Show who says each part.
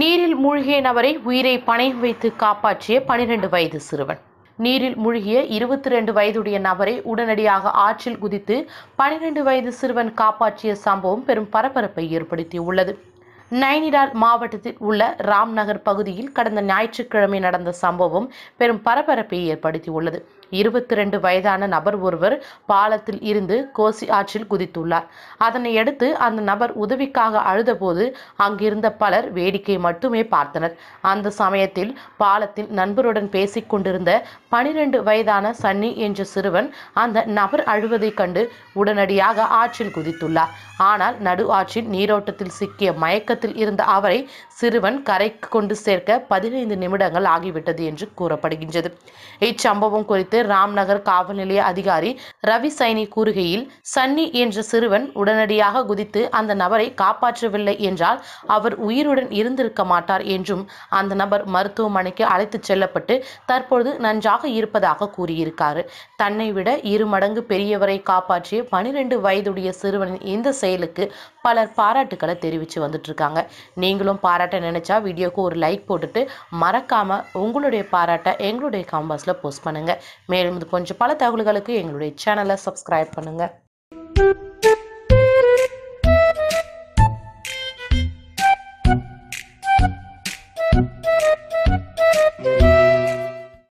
Speaker 1: நீரில் மூழ்கிய நபரை உயிரை பனை வைத்து காப்பாற்றிய பனிரெண்டு வயது சிறுவன் நீரில் மூழ்கிய இருபத்தி ரெண்டு வயதுடைய நபரை உடனடியாக ஆற்றில் குதித்து பனிரெண்டு வயது சிறுவன் காப்பாற்றிய சம்பவம் பெரும் பரபரப்பை ஏற்படுத்தியுள்ளது நைனிடால் மாவட்டத்தில் உள்ள ராம்நகர் பகுதியில் கடந்த ஞாயிற்றுக்கிழமை நடந்த சம்பவம் பெரும் பரபரப்பை ஏற்படுத்தியுள்ளது இருபத்தி ரெண்டு வயதான நபர் ஒருவர் பாலத்தில் இருந்து கோசி ஆற்றில் குதித்துள்ளார் அதனை அடுத்து அந்த நபர் உதவிக்காக அழுதபோது அங்கிருந்த பலர் வேடிக்கை மட்டுமே பார்த்தனர் அந்த சமயத்தில் பாலத்தில் நண்பருடன் பேசிக் கொண்டிருந்த பனிரெண்டு வயதான சன்னி என்ற சிறுவன் அந்த நபர் அழுவதைக் கண்டு உடனடியாக ஆற்றில் குதித்துள்ளார் ஆனால் நடு ஆற்றில் நீரோட்டத்தில் சிக்கிய மயக்கத்தில் இருந்த அவரை சிறுவன் கரைக்கு கொண்டு சேர்க்க பதினைந்து நிமிடங்கள் ஆகிவிட்டது என்று கூறப்படுகின்றது இச்சம்பவம் குறித்து குறித்து ராம்நகர் காவல் நிலைய அதிகாரி ரவி சைனி கூறுகையில் சன்னி என்ற சிறுவன் உடனடியாக குதித்து அந்த நபரை காப்பாற்றவில்லை என்றால் அவர் உயிருடன் இருந்திருக்க மாட்டார் என்றும் அந்த நபர் மருத்துவமனைக்கு அழைத்துச் செல்லப்பட்டு தற்பொழுது நன்றாக இருப்பதாக கூறியிருக்கார் தன்னை விட இரு மடங்கு பெரியவரை காப்பாற்றிய பனிரெண்டு வயதுடைய சிறுவனின் இந்த செயலுக்கு பலர் பாராட்டுக்களை தெரிவித்து வந்துட்ருக்காங்க நீங்களும் பாராட்ட நினச்சா வீடியோக்கு ஒரு லைக் போட்டுட்டு மறக்காமல் உங்களுடைய பாராட்டை எங்களுடைய காம்பாஸில் போஸ்ட் பண்ணுங்கள் மேலும் இது போன்ற பல தகவல்களுக்கு எங்களுடைய சேனலை சப்ஸ்கிரைப் பண்ணுங்கள்